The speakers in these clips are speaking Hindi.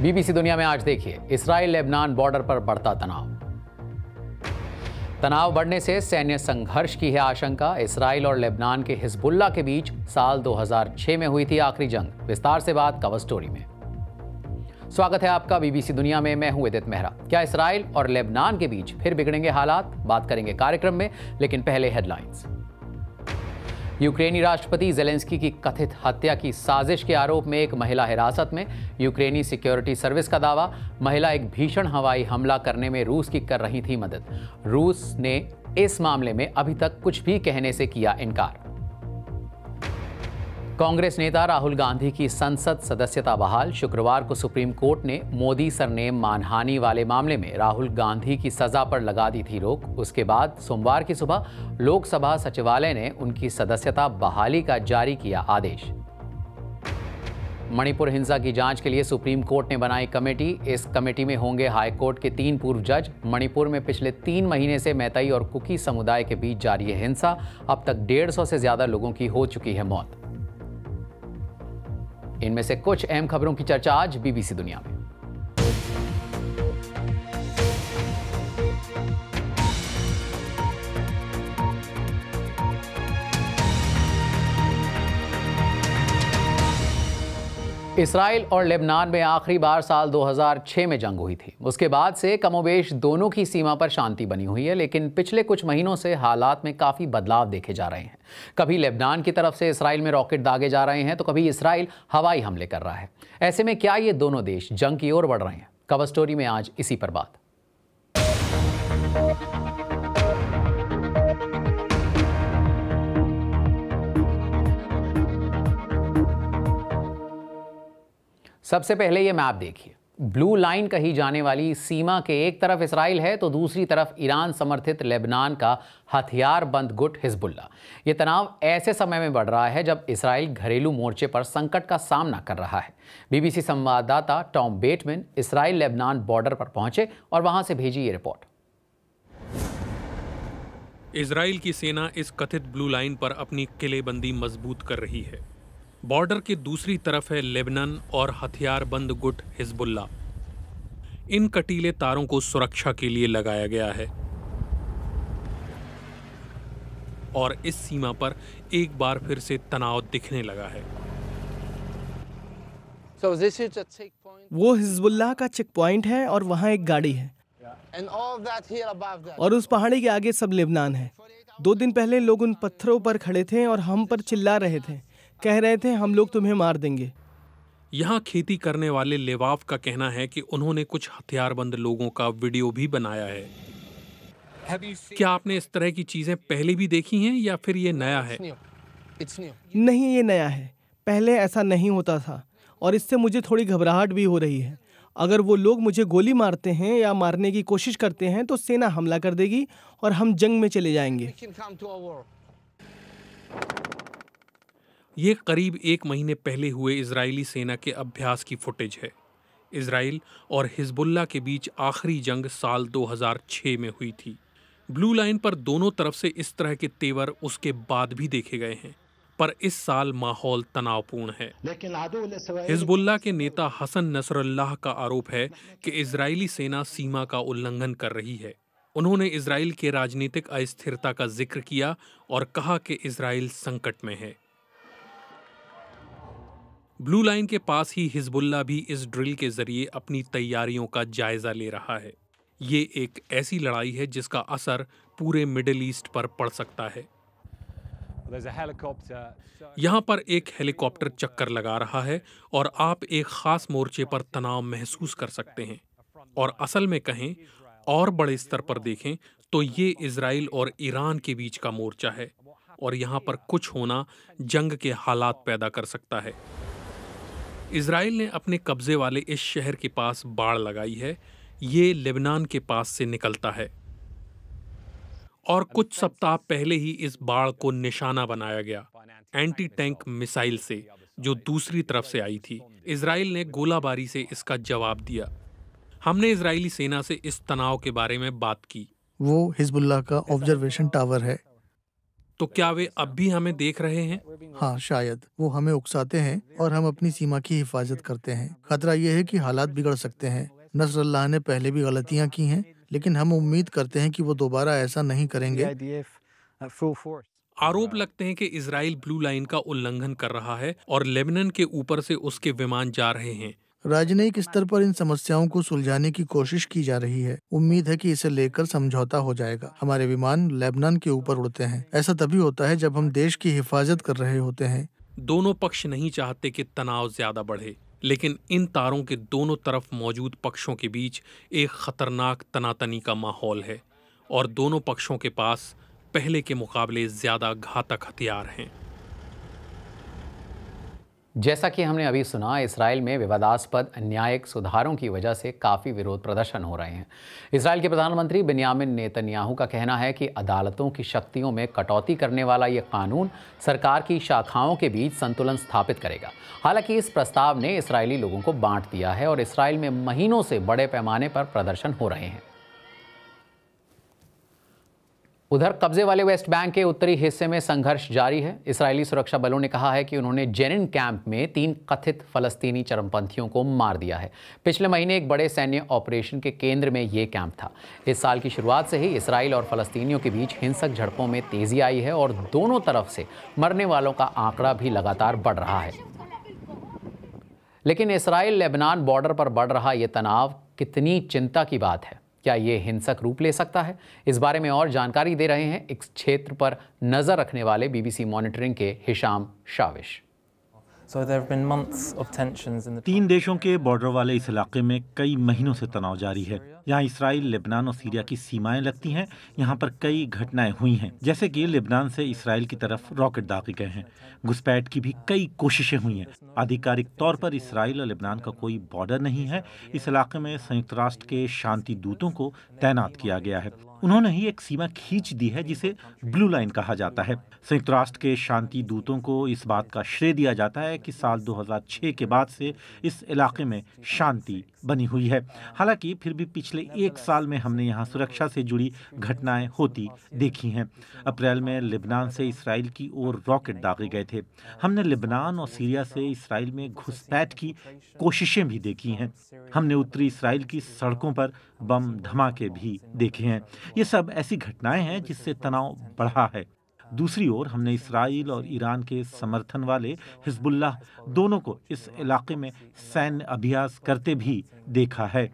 बीबीसी दुनिया में आज देखिए इसराइल लेबनान बॉर्डर पर बढ़ता तनाव तनाव बढ़ने से सैन्य संघर्ष की है आशंका इसराइल और लेबनान के हिजबुल्ला के बीच साल 2006 में हुई थी आखिरी जंग विस्तार से बात कवर स्टोरी में स्वागत है आपका बीबीसी दुनिया में मैं हूं उदित मेहरा क्या इसराइल और लेबनान के बीच फिर बिगड़ेंगे हालात बात करेंगे कार्यक्रम में लेकिन पहले हेडलाइंस यूक्रेनी राष्ट्रपति जेलेंस्की की कथित हत्या की साजिश के आरोप में एक महिला हिरासत में यूक्रेनी सिक्योरिटी सर्विस का दावा महिला एक भीषण हवाई हमला करने में रूस की कर रही थी मदद रूस ने इस मामले में अभी तक कुछ भी कहने से किया इनकार कांग्रेस नेता राहुल गांधी की संसद सदस्यता बहाल शुक्रवार को सुप्रीम कोर्ट ने मोदी सरनेम मानहानि वाले मामले में राहुल गांधी की सजा पर लगा दी थी रोक उसके बाद सोमवार की सुबह लोकसभा सचिवालय ने उनकी सदस्यता बहाली का जारी किया आदेश मणिपुर हिंसा की जांच के लिए सुप्रीम कोर्ट ने बनाई कमेटी इस कमेटी में होंगे हाई कोर्ट के तीन पूर्व जज मणिपुर में पिछले तीन महीने से मैतई और कुकी समुदाय के बीच जारी है हिंसा अब तक डेढ़ सौ से ज्यादा लोगों की हो चुकी है मौत इनमें से कुछ अहम खबरों की चर्चा आज बीबीसी दुनिया में इसराइल और लेबनान में आखिरी बार साल 2006 में जंग हुई थी उसके बाद से कमोबेश दोनों की सीमा पर शांति बनी हुई है लेकिन पिछले कुछ महीनों से हालात में काफ़ी बदलाव देखे जा रहे हैं कभी लेबनान की तरफ से इसराइल में रॉकेट दागे जा रहे हैं तो कभी इसराइल हवाई हमले कर रहा है ऐसे में क्या ये दोनों देश जंग की ओर बढ़ रहे हैं कवर स्टोरी में आज इसी पर बात सबसे पहले ये मैप देखिए ब्लू लाइन कही जाने वाली सीमा के एक तरफ इसराइल है तो दूसरी तरफ ईरान समर्थित लेबनान का हथियारबंद गुट हिजबुल्ला ये तनाव ऐसे समय में बढ़ रहा है जब इसराइल घरेलू मोर्चे पर संकट का सामना कर रहा है बीबीसी संवाददाता Tom Bateman Israel Lebanon border पर पहुंचे और वहां से भेजी ये रिपोर्ट इसराइल की सेना इस कथित ब्लू लाइन पर अपनी किलेबंदी मजबूत कर रही है बॉर्डर की दूसरी तरफ है लेबनन और हथियारबंद गुट हिजबुल्ला इन कटीले तारों को सुरक्षा के लिए लगाया गया है और इस सीमा पर एक बार फिर से तनाव दिखने लगा है so वो हिजबुल्ला का चेक पॉइंट है और वहाँ एक गाड़ी है और उस पहाड़ी के आगे सब लेबनान है दो दिन पहले लोग उन पत्थरों पर खड़े थे और हम पर चिल्ला रहे थे कह रहे थे हम लोग तुम्हें मार देंगे यहाँ खेती करने वाले लेवाफ का कहना है कि उन्होंने कुछ हथियारबंद लोगों का वीडियो भी बनाया है क्या आपने इस तरह की चीजें पहले भी देखी हैं या फिर ये नया है नहीं ये नया है पहले ऐसा नहीं होता था और इससे मुझे थोड़ी घबराहट भी हो रही है अगर वो लोग मुझे गोली मारते हैं या मारने की कोशिश करते हैं तो सेना हमला कर देगी और हम जंग में चले जाएंगे ये करीब एक महीने पहले हुए इजरायली सेना के अभ्यास की फुटेज है इसराइल और हिजबुल्ला के बीच आखिरी जंग साल 2006 में हुई थी ब्लू लाइन पर दोनों तरफ से इस तरह के तेवर उसके बाद भी देखे गए हैं पर इस साल माहौल तनावपूर्ण है हिजबुल्ला के नेता हसन नसरुल्लाह का आरोप है कि इजरायली सेना सीमा का उल्लंघन कर रही है उन्होंने इसराइल के राजनीतिक अस्थिरता का जिक्र किया और कहा कि इसराइल संकट में है ब्लू लाइन के पास ही हिजबुल्ला भी इस ड्रिल के जरिए अपनी तैयारियों का जायजा ले रहा है ये एक ऐसी लड़ाई है जिसका असर पूरे मिडिल ईस्ट पर पड़ सकता है यहाँ पर एक हेलीकॉप्टर चक्कर लगा रहा है और आप एक खास मोर्चे पर तनाव महसूस कर सकते हैं और असल में कहें और बड़े स्तर पर देखें तो ये इसराइल और ईरान के बीच का मोर्चा है और यहाँ पर कुछ होना जंग के हालात पैदा कर सकता है इसराइल ने अपने कब्जे वाले इस शहर के पास बाढ़ लगाई है ये लेबनान के पास से निकलता है और कुछ सप्ताह पहले ही इस बाढ़ को निशाना बनाया गया एंटी टैंक मिसाइल से जो दूसरी तरफ से आई थी इसराइल ने गोलाबारी से इसका जवाब दिया हमने इसराइली सेना से इस तनाव के बारे में बात की वो हिजबुल्लाह का ऑब्जर्वेशन टावर है तो क्या वे अब भी हमें देख रहे हैं हाँ शायद वो हमें उकसाते हैं और हम अपनी सीमा की हिफाजत करते हैं खतरा ये है कि हालात बिगड़ सकते हैं अल्लाह ने पहले भी गलतियाँ की हैं लेकिन हम उम्मीद करते हैं कि वो दोबारा ऐसा नहीं करेंगे आरोप लगते हैं कि इसराइल ब्लू लाइन का उल्लंघन कर रहा है और लेबनन के ऊपर से उसके विमान जा रहे हैं राजनयिक स्तर पर इन समस्याओं को सुलझाने की कोशिश की जा रही है उम्मीद है कि इसे लेकर समझौता हो जाएगा हमारे विमान लेबनान के ऊपर उड़ते हैं ऐसा तभी होता है जब हम देश की हिफाजत कर रहे होते हैं दोनों पक्ष नहीं चाहते कि तनाव ज्यादा बढ़े लेकिन इन तारों के दोनों तरफ मौजूद पक्षों के बीच एक खतरनाक तनातनी का माहौल है और दोनों पक्षों के पास पहले के मुकाबले ज्यादा घातक हथियार हैं जैसा कि हमने अभी सुना इसराइल में विवादास्पद न्यायिक सुधारों की वजह से काफ़ी विरोध प्रदर्शन हो रहे हैं इसराइल के प्रधानमंत्री बिन्यामिन नेतन्याहू का कहना है कि अदालतों की शक्तियों में कटौती करने वाला ये कानून सरकार की शाखाओं के बीच संतुलन स्थापित करेगा हालांकि इस प्रस्ताव ने इसराइली लोगों को बांट दिया है और इसराइल में महीनों से बड़े पैमाने पर प्रदर्शन हो रहे हैं उधर कब्जे वाले वेस्ट बैंक के उत्तरी हिस्से में संघर्ष जारी है इसराइली सुरक्षा बलों ने कहा है कि उन्होंने जेनिन कैंप में तीन कथित फलस्तीनी चरमपंथियों को मार दिया है पिछले महीने एक बड़े सैन्य ऑपरेशन के केंद्र में ये कैंप था इस साल की शुरुआत से ही इसराइल और फलस्तीनियों के बीच हिंसक झड़पों में तेजी आई है और दोनों तरफ से मरने वालों का आंकड़ा भी लगातार बढ़ रहा है लेकिन इसराइल लेबनान बॉर्डर पर बढ़ रहा यह तनाव कितनी चिंता की बात है क्या ये हिंसक रूप ले सकता है इस बारे में और जानकारी दे रहे हैं इस क्षेत्र पर नज़र रखने वाले बीबीसी मॉनिटरिंग के हिशाम शाविश तीन देशों के बॉर्डर वाले इस इलाके में कई महीनों से तनाव जारी है यहाँ इसराइल लेबनान और सीरिया की सीमाएं लगती हैं यहाँ पर कई घटनाएं हुई हैं जैसे कि लेबनान से इसराइल की तरफ रॉकेट दागे गए हैं घुसपैठ की भी कई कोशिशें हुई हैं आधिकारिक तौर पर इसराइल और लेबनान का कोई बॉर्डर नहीं है इस इलाके में संयुक्त राष्ट्र के शांति दूतों को तैनात किया गया है उन्होंने ही एक सीमा खींच दी है जिसे ब्लू लाइन कहा जाता है संयुक्त राष्ट्र के शांति दूतों को इस बात का श्रेय दिया जाता है कि साल 2006 के बाद से इस इलाके में शांति बनी हुई है हालांकि फिर भी पिछले एक साल में हमने यहाँ सुरक्षा से जुड़ी घटनाएं होती देखी हैं अप्रैल में लिबनान से इसराइल की ओर रॉकेट दागे गए थे हमने लेबनान और सीरिया से इसराइल में घुसपैठ की कोशिशें भी देखी हैं हमने उत्तरी इसराइल की सड़कों पर बम धमाके भी देखे हैं ये सब ऐसी घटनाएं हैं जिससे तनाव बढ़ा है दूसरी ओर हमने इसराइल और ईरान के समर्थन वाले हिजबुल्लाह दोनों को इस इलाके में सैन्य अभ्यास करते भी देखा है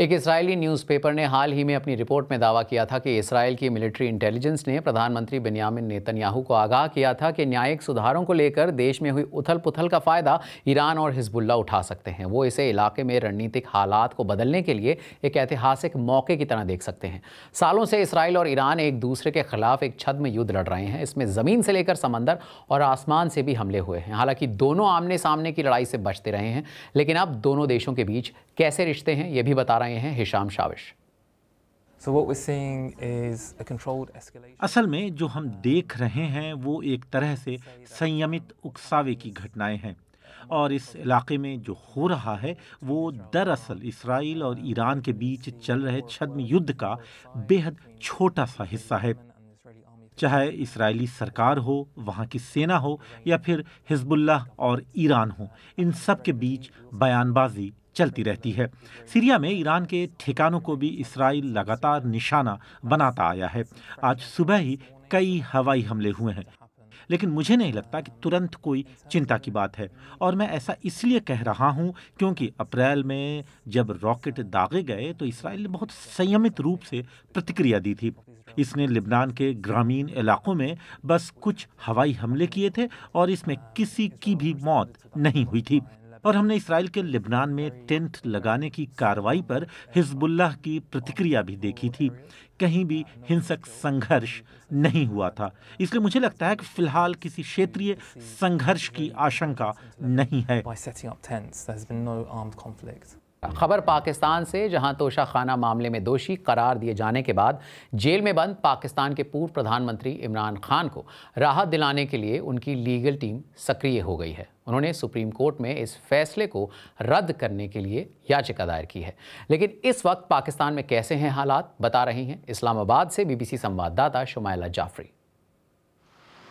एक इसराइली न्यूज़पेपर ने हाल ही में अपनी रिपोर्ट में दावा किया था कि इसराइल की मिलिट्री इंटेलिजेंस ने प्रधानमंत्री बेनियामिन नेतन्याहू को आगाह किया था कि न्यायिक सुधारों को लेकर देश में हुई उथल पुथल का फ़ायदा ईरान और हिजबुल्ला उठा सकते हैं वो इसे इलाके में रणनीतिक हालात को बदलने के लिए एक ऐतिहासिक मौके की तरह देख सकते हैं सालों से इसराइल और ईरान एक दूसरे के खिलाफ एक छद में युद्ध लड़ रहे हैं इसमें ज़मीन से लेकर समंदर और आसमान से भी हमले हुए हैं हालांकि दोनों आमने सामने की लड़ाई से बचते रहे हैं लेकिन अब दोनों देशों के बीच कैसे रिश्ते हैं ये भी बता आए हैं हिशाम शाविश असल में जो हम देख रहे हैं वो एक तरह से संयमित उकसावे की घटनाएं हैं और इस इलाके में जो हो रहा है वो दरअसल इसराइल और ईरान के बीच चल रहे छद्म युद्ध का बेहद छोटा सा हिस्सा है चाहे इसराइली सरकार हो वहाँ की सेना हो या फिर हिजबुल्लाह और ईरान हो इन सब के बीच बयानबाजी चलती रहती है सीरिया में ईरान के ठिकानों को भी इसराइल लगातार निशाना बनाता आया है आज सुबह ही कई हवाई हमले हुए हैं लेकिन मुझे नहीं लगता कि तुरंत कोई चिंता की बात है और मैं ऐसा इसलिए कह रहा हूं क्योंकि अप्रैल में जब रॉकेट दागे गए तो इसराइल ने बहुत संयमित रूप से प्रतिक्रिया दी थी इसने लिबनान के ग्रामीण इलाकों में बस कुछ हवाई हमले किए थे और इसमें किसी की भी मौत नहीं हुई थी और हमने इसराइल के लिबनान में टेंट लगाने की कार्रवाई पर हिजबुल्लाह की प्रतिक्रिया भी देखी थी कहीं भी हिंसक संघर्ष नहीं हुआ था इसलिए मुझे लगता है कि फिलहाल किसी क्षेत्रीय संघर्ष की आशंका नहीं है खबर पाकिस्तान से जहां तोशा खाना मामले में दोषी करार दिए जाने के बाद जेल में बंद पाकिस्तान के पूर्व प्रधानमंत्री इमरान खान को राहत दिलाने के लिए उनकी लीगल टीम सक्रिय हो गई है उन्होंने सुप्रीम कोर्ट में इस फैसले को रद्द करने के लिए याचिका दायर की है लेकिन इस वक्त पाकिस्तान में कैसे हैं हालात बता रही हैं इस्लामाबाद से बीबीसी संवाददाता Shumaila Jafri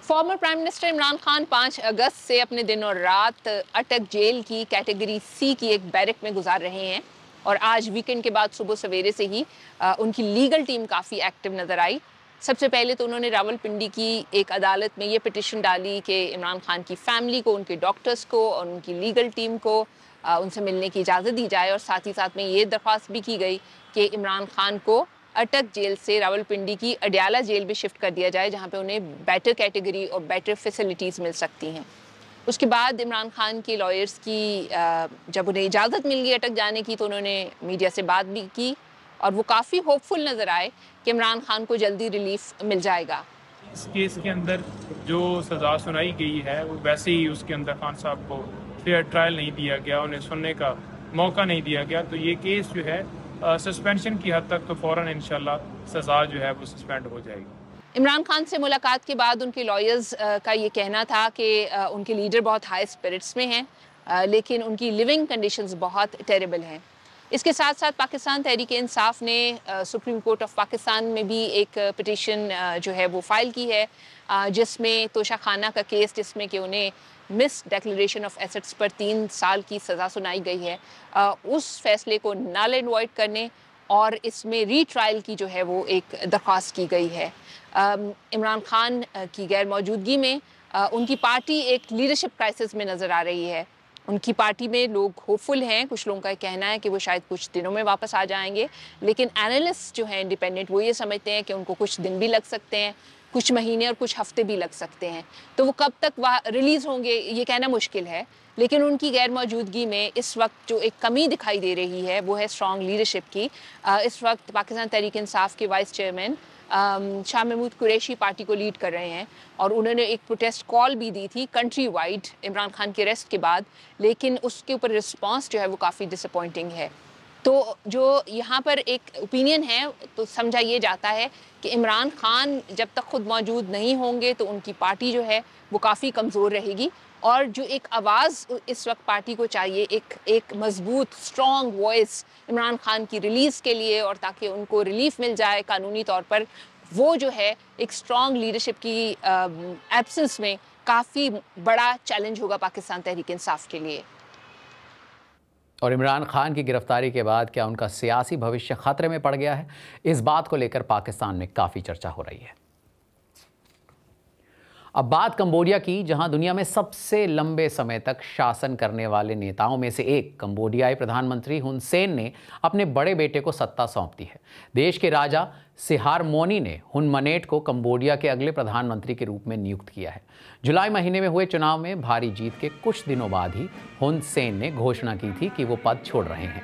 former prime minister Imran Khan 5 अगस्त से अपने दिन और रात अटक जेल की कैटेगरी सी की एक बैरक में गुजार रहे हैं और आज वीकेंड के बाद सुबह सवेरे से ही आ, उनकी लीगल टीम काफ़ी एक्टिव नज़र आई सबसे पहले तो उन्होंने रावलपिंडी की एक अदालत में ये पिटिशन डाली कि इमरान खान की फैमिली को उनके डॉक्टर्स को और उनकी लीगल टीम को आ, उनसे मिलने की इजाज़त दी जाए और साथ ही साथ में ये दरख्वास्त भी की गई कि इमरान खान को अटक जेल से रावलपिंडी की अडयाला जेल में शिफ्ट कर दिया जाए जहाँ पर उन्हें बेटर कैटेगरी और बेटर फैसिलिटीज़ मिल सकती हैं उसके बाद इमरान खान के लॉयर्स की जब उन्हें इजाज़त मिल गई अटक जाने की तो उन्होंने मीडिया से बात भी की और वो काफ़ी होपफुल नज़र आए कि इमरान खान को जल्दी रिलीफ मिल जाएगा इस केस के अंदर जो सज़ा सुनाई गई है वो वैसे ही उसके अंदर खान साहब को फेयर ट्रायल नहीं दिया गया उन्हें सुनने का मौका नहीं दिया गया तो ये केस जो है सस्पेंशन की हद तक तो फौरन इन सज़ा जो है वो सस्पेंड हो जाएगी इमरान खान से मुलाकात के बाद उनके लॉयर्स का ये कहना था कि उनके लीडर बहुत हाई स्पिरिट्स में हैं लेकिन उनकी लिविंग कंडीशंस बहुत टेरेबल हैं इसके साथ साथ पाकिस्तान तहरीक इंसाफ ने सुप्रीम कोर्ट ऑफ पाकिस्तान में भी एक पटिशन जो है वो फाइल की है जिसमें तोशा खाना का केस जिसमें कि उन्हें मिस डेक्लेशन ऑफ एसेट्स पर तीन साल की सज़ा सुनाई गई है उस फैसले को नाल एंड वॉइड करने और इसमें रीट्रायल की जो है वो एक दरख्वास्त की गई है इमरान खान की गैर मौजूदगी में उनकी पार्टी एक लीडरशिप क्राइसिस में नज़र आ रही है उनकी पार्टी में लोग होपफुल हैं कुछ लोगों का कहना है कि वो शायद कुछ दिनों में वापस आ जाएंगे लेकिन एनालिस्ट जो हैं इंडिपेंडेंट वो ये समझते हैं कि उनको कुछ दिन भी लग सकते हैं कुछ महीने और कुछ हफ्ते भी लग सकते हैं तो वो कब तक वह रिलीज़ होंगे ये कहना मुश्किल है लेकिन उनकी गैर मौजूदगी में इस वक्त जो एक कमी दिखाई दे रही है वो है स्ट्रॉन्ग लीडरशिप की इस वक्त पाकिस्तान तहरीक इंसाफ के vice chairman Shah Mahmood Qureshi party को लीड कर रहे हैं और उन्होंने एक प्रोटेस्ट कॉल भी दी थी कंट्री वाइड इमरान खान के अरेस्ट के बाद लेकिन उसके ऊपर रिस्पांस जो है वो काफ़ी डिसअपॉइंटिंग है तो जो यहाँ पर एक ओपिनियन है तो समझा ये जाता है कि इमरान खान जब तक खुद मौजूद नहीं होंगे तो उनकी पार्टी जो है वो काफ़ी कमज़ोर रहेगी और जो एक आवाज़ इस वक्त पार्टी को चाहिए एक एक मजबूत स्ट्रॉन्ग वॉइस इमरान खान की रिलीज़ के लिए और ताकि उनको रिलीफ मिल जाए कानूनी तौर पर वो जो है एक स्ट्रॉन्ग लीडरशिप की एब्सेंस में काफ़ी बड़ा चैलेंज होगा पाकिस्तान तहरीक इंसाफ के लिए और इमरान खान की गिरफ्तारी के बाद क्या उनका सियासी भविष्य खतरे में पड़ गया है इस बात को लेकर पाकिस्तान में काफ़ी चर्चा हो रही है अब बात कंबोडिया की जहां दुनिया में सबसे लंबे समय तक शासन करने वाले नेताओं में से एक कंबोडियाई प्रधानमंत्री हुन सेन ने अपने बड़े बेटे को सत्ता सौंप दी है देश के राजा सिहार मोनी ने हुन मनेट को कंबोडिया के अगले प्रधानमंत्री के रूप में नियुक्त किया है जुलाई महीने में हुए चुनाव में भारी जीत के कुछ दिनों बाद ही हुन सेन ने घोषणा की थी कि वो पद छोड़ रहे हैं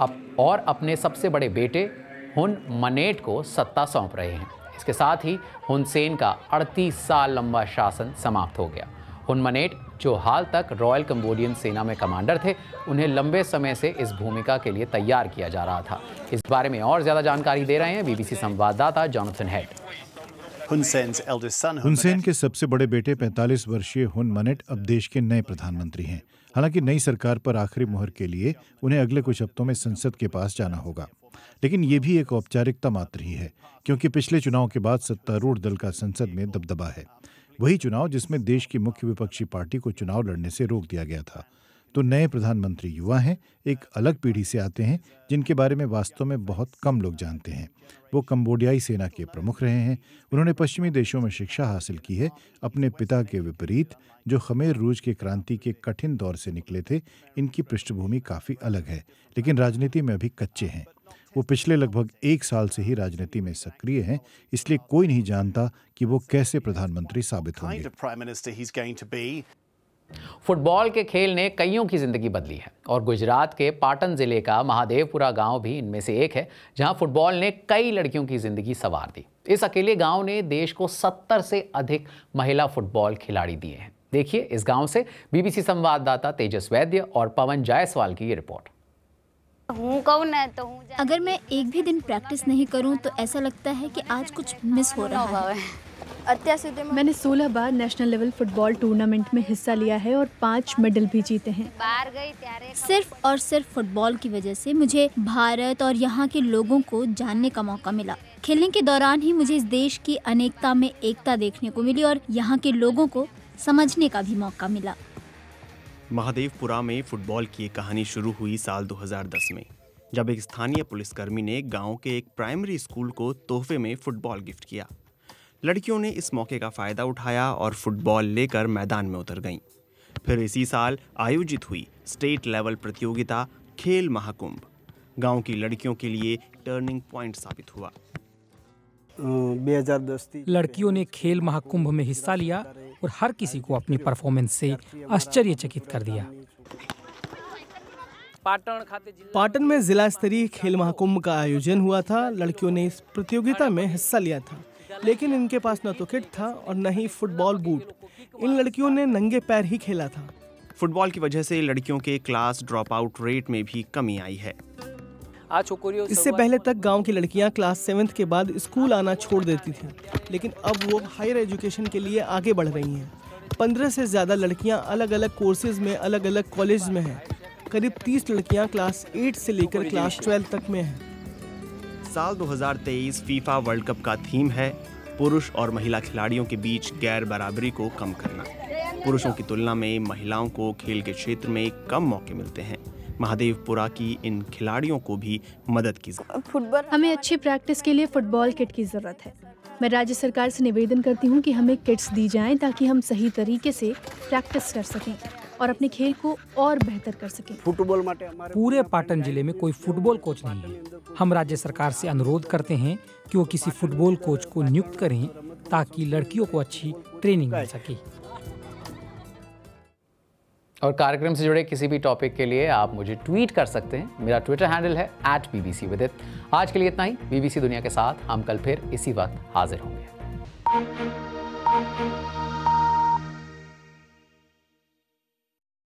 अब और अपने सबसे बड़े बेटे हुन मनेट को सत्ता सौंप रहे हैं इसके साथ ही हुनसेन का 38 साल लंबा शासन समाप्त हो गया हुनमनेट जो हाल तक रॉयल कम्बोडियन सेना में कमांडर थे उन्हें लंबे समय से इस भूमिका के लिए तैयार किया जा रहा था इस बारे में और ज़्यादा जानकारी दे रहे हैं बीबीसी संवाददाता जॉनसन हेड हुनसेन के सबसे बड़े बेटे 45 वर्षीय हुन मनेट अब देश के नए प्रधानमंत्री हैं हालांकि नई सरकार पर आखिरी मुहर के लिए उन्हें अगले कुछ हफ्तों में संसद के पास जाना होगा लेकिन ये भी एक औपचारिकता मात्र ही है क्योंकि पिछले चुनाव के बाद सत्तारूढ़ दल का संसद में दबदबा है वही चुनाव जिसमें देश की मुख्य विपक्षी पार्टी को चुनाव लड़ने से रोक दिया गया था तो नए प्रधानमंत्री युवा हैं एक अलग पीढ़ी से आते हैं जिनके बारे में वास्तव में बहुत कम लोग जानते हैं वो कम्बोडियाई सेना के प्रमुख रहे हैं उन्होंने पश्चिमी देशों में शिक्षा हासिल की है अपने पिता के विपरीत जो खमेर रूज के क्रांति के कठिन दौर से निकले थे इनकी पृष्ठभूमि काफ़ी अलग है लेकिन राजनीति में अभी कच्चे हैं वो पिछले लगभग एक साल से ही राजनीति में सक्रिय हैं इसलिए कोई नहीं जानता कि वो कैसे प्रधानमंत्री साबित होंगे फुटबॉल के खेल ने कईयों की ज़िंदगी बदली है और गुजरात के पाटन ज़िले का महादेवपुरा गांव भी इनमें से एक है जहां फुटबॉल ने कई लड़कियों की ज़िंदगी सवार दी इस अकेले गांव ने देश को सत्तर से अधिक महिला फुटबॉल खिलाड़ी दिए हैं देखिए इस गांव से बीबीसी संवाददाता तेजस वैद्य और पवन जायसवाल की ये रिपोर्ट हूँ तो अगर मैं एक भी दिन प्रैक्टिस नहीं करूँ तो ऐसा लगता है कि आज कुछ मिस हो रहा है मैंने 16 बार नेशनल लेवल फुटबॉल टूर्नामेंट में हिस्सा लिया है और पाँच मेडल भी जीते हैं सिर्फ और सिर्फ फुटबॉल की वजह से मुझे भारत और यहाँ के लोगों को जानने का मौका मिला खेलने के दौरान ही मुझे इस देश की अनेकता में एकता देखने को मिली और यहाँ के लोगों को समझने का भी मौका मिला महादेवपुरा में फुटबॉल की एक कहानी शुरू हुई साल 2010 में जब एक स्थानीय पुलिसकर्मी ने गांव के एक प्राइमरी स्कूल को तोहफे में फुटबॉल गिफ्ट किया लड़कियों ने इस मौके का फ़ायदा उठाया और फुटबॉल लेकर मैदान में उतर गईं फिर इसी साल आयोजित हुई स्टेट लेवल प्रतियोगिता खेल महाकुंभ गांव की लड़कियों के लिए टर्निंग पॉइंट साबित हुआ लड़कियों ने खेल महाकुंभ में हिस्सा लिया और हर किसी को अपनी परफॉर्मेंस से आश्चर्यचकित कर दिया पाटन में जिला स्तरीय खेल महाकुंभ का आयोजन हुआ था लड़कियों ने इस प्रतियोगिता में हिस्सा लिया था लेकिन इनके पास न तो किट था और न ही फुटबॉल बूट इन लड़कियों ने नंगे पैर ही खेला था फुटबॉल की वजह से लड़कियों के क्लास ड्रॉप आउट रेट में भी कमी आई है इससे पहले तक गांव की लड़कियां क्लास सेवेंथ के बाद स्कूल आना छोड़ देती थीं लेकिन अब वो हायर एजुकेशन के लिए आगे बढ़ रही हैं पंद्रह से ज़्यादा लड़कियां अलग अलग कोर्सेज में अलग अलग कॉलेज में हैं करीब तीस लड़कियां क्लास एट से लेकर क्लास ट्वेल्व तक में हैं साल 2023 फीफा वर्ल्ड कप का थीम है पुरुष और महिला खिलाड़ियों के बीच गैर बराबरी को कम करना पुरुषों की तुलना में महिलाओं को खेल के क्षेत्र में कम मौके मिलते हैं महादेवपुरा की इन खिलाड़ियों को भी मदद की फुटबॉल हमें अच्छी प्रैक्टिस के लिए फुटबॉल किट की ज़रूरत है मैं राज्य सरकार से निवेदन करती हूँ कि हमें किट्स दी जाएं ताकि हम सही तरीके से प्रैक्टिस कर सकें और अपने खेल को और बेहतर कर सके फुटबॉल पूरे पाटन जिले में कोई फुटबॉल कोच नहीं है हम राज्य सरकार से अनुरोध करते हैं कि वो किसी फुटबॉल कोच को नियुक्त करें ताकि लड़कियों को अच्छी ट्रेनिंग मिल सके और कार्यक्रम से जुड़े किसी भी टॉपिक के लिए आप मुझे ट्वीट कर सकते हैं मेरा ट्विटर हैंडल है एट बी विदित आज के लिए इतना ही बीबीसी दुनिया के साथ हम कल फिर इसी वक्त हाजिर होंगे